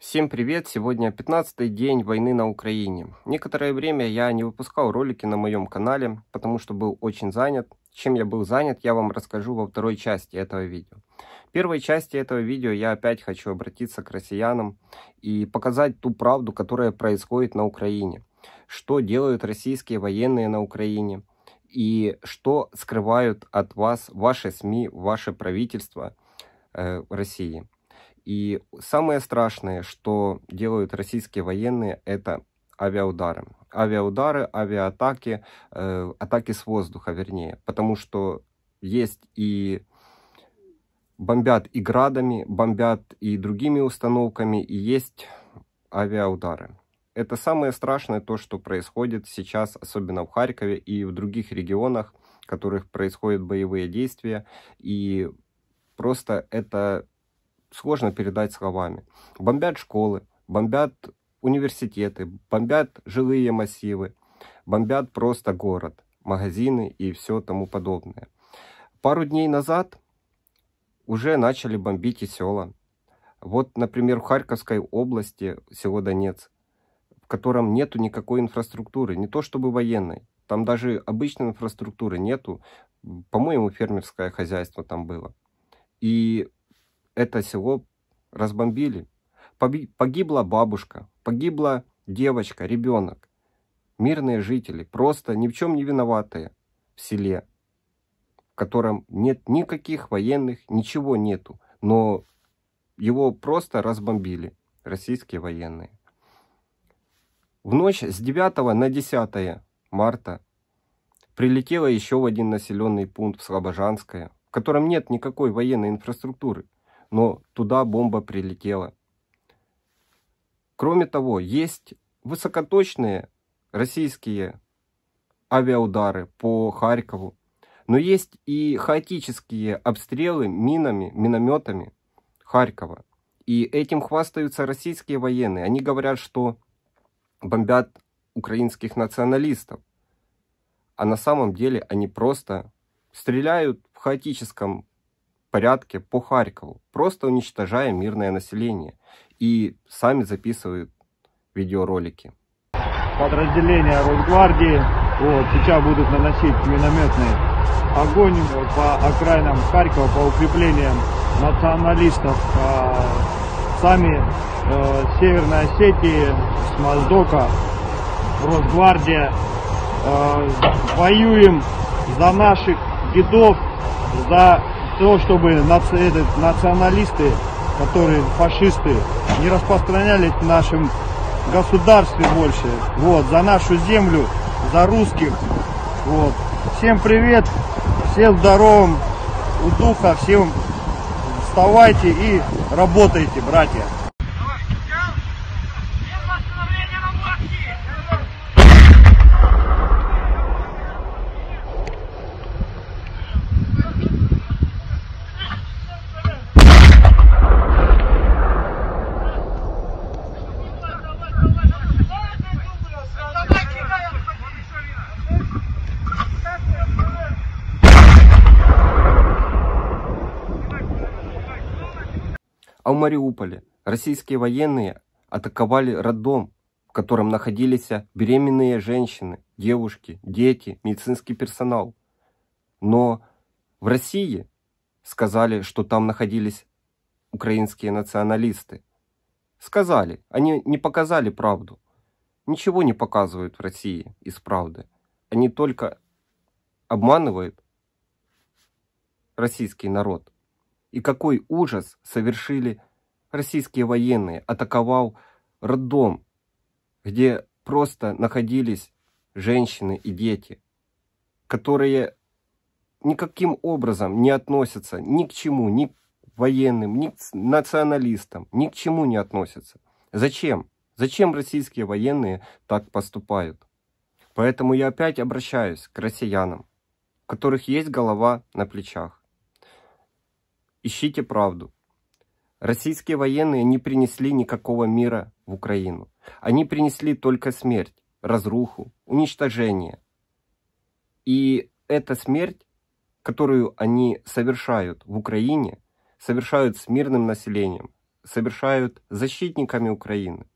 Всем привет! Сегодня 15 день войны на Украине. Некоторое время я не выпускал ролики на моем канале, потому что был очень занят. Чем я был занят, я вам расскажу во второй части этого видео. В первой части этого видео я опять хочу обратиться к россиянам и показать ту правду, которая происходит на Украине. Что делают российские военные на Украине и что скрывают от вас ваши СМИ, ваше правительство э, России. И самое страшное, что делают российские военные, это авиаудары. Авиаудары, авиаатаки, э, атаки с воздуха, вернее. Потому что есть и бомбят и градами, бомбят и другими установками, и есть авиаудары. Это самое страшное то, что происходит сейчас, особенно в Харькове и в других регионах, в которых происходят боевые действия. И просто это сложно передать словами. Бомбят школы, бомбят университеты, бомбят жилые массивы, бомбят просто город, магазины и все тому подобное. Пару дней назад уже начали бомбить и села. Вот, например, в Харьковской области село Донец, в котором нету никакой инфраструктуры, не то чтобы военной. Там даже обычной инфраструктуры нету. По-моему, фермерское хозяйство там было. И это село разбомбили. Погибла бабушка, погибла девочка, ребенок. Мирные жители, просто ни в чем не виноватые в селе, в котором нет никаких военных, ничего нету. Но его просто разбомбили российские военные. В ночь с 9 на 10 марта прилетела еще в один населенный пункт в Слобожанское, в котором нет никакой военной инфраструктуры – но туда бомба прилетела. Кроме того, есть высокоточные российские авиаудары по Харькову, но есть и хаотические обстрелы минами, минометами Харькова. И этим хвастаются российские военные. Они говорят, что бомбят украинских националистов. А на самом деле они просто стреляют в хаотическом порядке по Харькову, просто уничтожая мирное население. И сами записывают видеоролики. Подразделения Росгвардии вот, сейчас будут наносить минометный огонь по окраинам Харькова, по укреплениям националистов. А сами э, Северной Осетии, с Моздока, Росгвардия. Э, воюем за наших дедов, за того чтобы наци этот, националисты, которые фашисты, не распространяли в нашем государстве больше. Вот, за нашу землю, за русских. Вот. Всем привет, всем здоровым у духа, всем вставайте и работайте, братья. А в Мариуполе российские военные атаковали роддом, в котором находились беременные женщины, девушки, дети, медицинский персонал. Но в России сказали, что там находились украинские националисты. Сказали, они не показали правду. Ничего не показывают в России из правды. Они только обманывают российский народ. И какой ужас совершили российские военные, атаковал роддом, где просто находились женщины и дети, которые никаким образом не относятся ни к чему, ни к военным, ни к националистам, ни к чему не относятся. Зачем? Зачем российские военные так поступают? Поэтому я опять обращаюсь к россиянам, у которых есть голова на плечах. Ищите правду. Российские военные не принесли никакого мира в Украину. Они принесли только смерть, разруху, уничтожение. И эта смерть, которую они совершают в Украине, совершают с мирным населением, совершают защитниками Украины.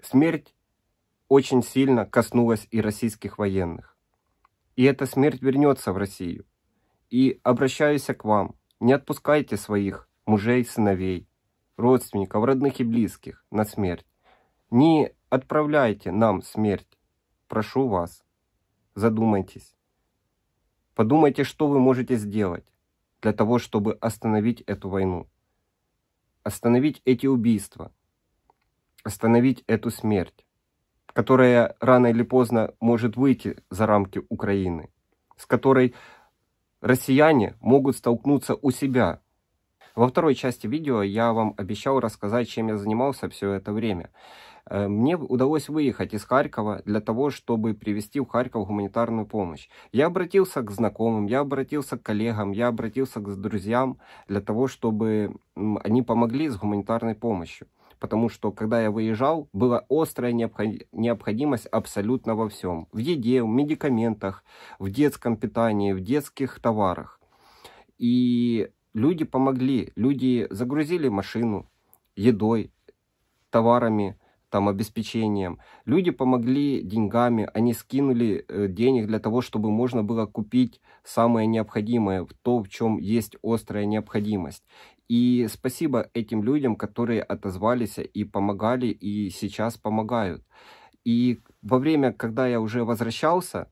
Смерть очень сильно коснулась и российских военных. И эта смерть вернется в Россию. И обращаюсь к вам, не отпускайте своих мужей, сыновей, родственников, родных и близких на смерть. Не отправляйте нам смерть. Прошу вас, задумайтесь. Подумайте, что вы можете сделать для того, чтобы остановить эту войну. Остановить эти убийства. Остановить эту смерть, которая рано или поздно может выйти за рамки Украины, с которой россияне могут столкнуться у себя. Во второй части видео я вам обещал рассказать, чем я занимался все это время. Э, мне удалось выехать из Харькова для того, чтобы привезти в Харьков гуманитарную помощь. Я обратился к знакомым, я обратился к коллегам, я обратился к друзьям для того, чтобы они помогли с гуманитарной помощью потому что когда я выезжал, была острая необходимость абсолютно во всем. В еде, в медикаментах, в детском питании, в детских товарах. И люди помогли, люди загрузили машину едой, товарами, там обеспечением. Люди помогли деньгами, они скинули э, денег для того, чтобы можно было купить самое необходимое, то, в чем есть острая необходимость. И спасибо этим людям, которые отозвались и помогали, и сейчас помогают. И во время, когда я уже возвращался,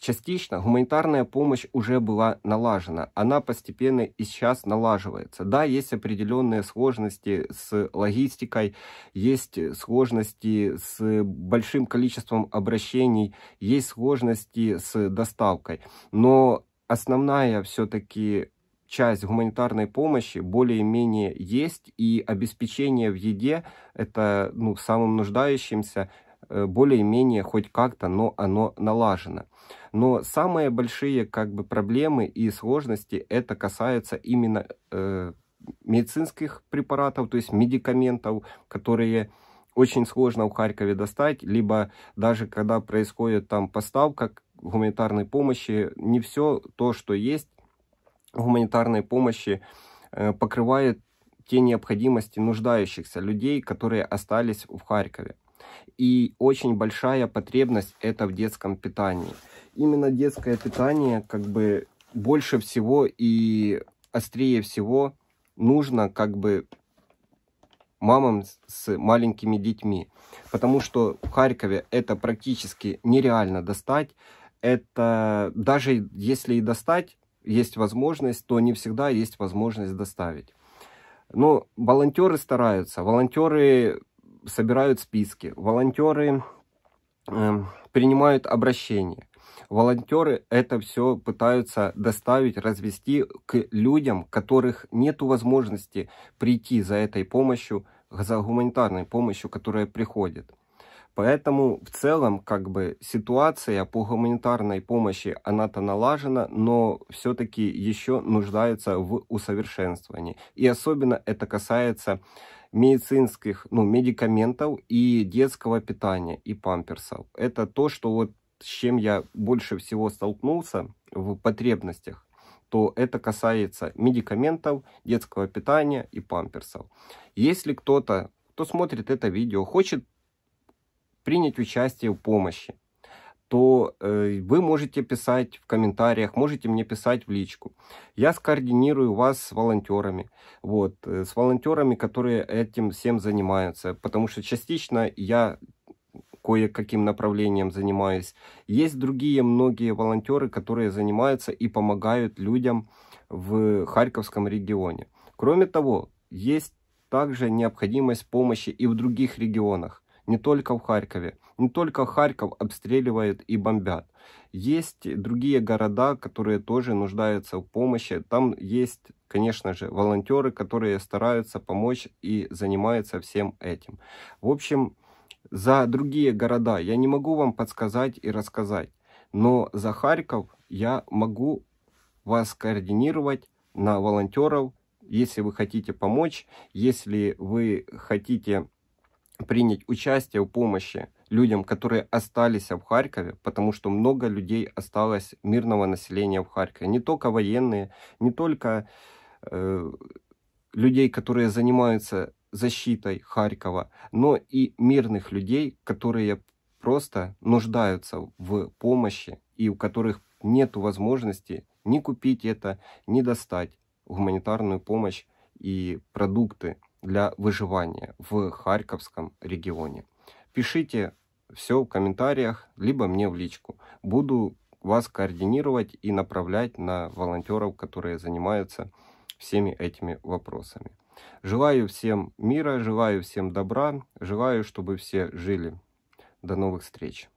Частично гуманитарная помощь уже была налажена, она постепенно и сейчас налаживается. Да, есть определенные сложности с логистикой, есть сложности с большим количеством обращений, есть сложности с доставкой, но основная все-таки часть гуманитарной помощи более-менее есть, и обеспечение в еде, это ну, самым нуждающимся, Э, более-менее хоть как-то, но оно налажено. Но самые большие как бы проблемы и сложности это касается именно э, медицинских препаратов, то есть медикаментов, которые очень сложно в Харькове достать, либо даже когда происходит там поставка гуманитарной помощи, не все то, что есть гуманитарной помощи, э, покрывает те необходимости нуждающихся людей, которые остались в Харькове. И очень большая потребность это в детском питании. Именно детское питание как бы больше всего и острее всего нужно как бы мамам с маленькими детьми. Потому что в Харькове это практически нереально достать. Это даже если и достать есть возможность, то не всегда есть возможность доставить. Но волонтеры стараются. Волонтеры собирают списки, волонтеры э, принимают обращения. Волонтеры это все пытаются доставить, развести к людям, которых нет возможности прийти за этой помощью, за гуманитарной помощью, которая приходит. Поэтому в целом как бы ситуация по гуманитарной помощи, она-то налажена, но все-таки еще нуждается в усовершенствовании. И особенно это касается медицинских, ну, медикаментов и детского питания и памперсов. Это то, что вот с чем я больше всего столкнулся в потребностях то это касается медикаментов, детского питания и памперсов. Если кто-то, кто смотрит это видео, хочет принять участие в помощи, то э, вы можете писать в комментариях, можете мне писать в личку. Я скоординирую вас с волонтерами, вот, э, с волонтерами, которые этим всем занимаются, потому что частично я кое-каким направлением занимаюсь. Есть другие многие волонтеры, которые занимаются и помогают людям в Харьковском регионе. Кроме того, есть также необходимость помощи и в других регионах не только в Харькове. Не только Харьков обстреливают и бомбят. Есть другие города, которые тоже нуждаются в помощи. Там есть, конечно же, волонтеры, которые стараются помочь и занимаются всем этим. В общем, за другие города я не могу вам подсказать и рассказать. Но за Харьков я могу вас координировать на волонтеров, если вы хотите помочь, если вы хотите принять участие в помощи людям, которые остались в Харькове, потому что много людей осталось мирного населения в Харькове. Не только военные, не только э, людей, которые занимаются защитой Харькова, но и мирных людей, которые просто нуждаются в помощи и у которых нет возможности ни купить это, ни достать гуманитарную помощь и продукты для выживания в Харьковском регионе. Пишите все в комментариях, либо мне в личку. Буду вас координировать и направлять на волонтеров, которые занимаются всеми этими вопросами. Желаю всем мира, желаю всем добра, желаю, чтобы все жили. До новых встреч!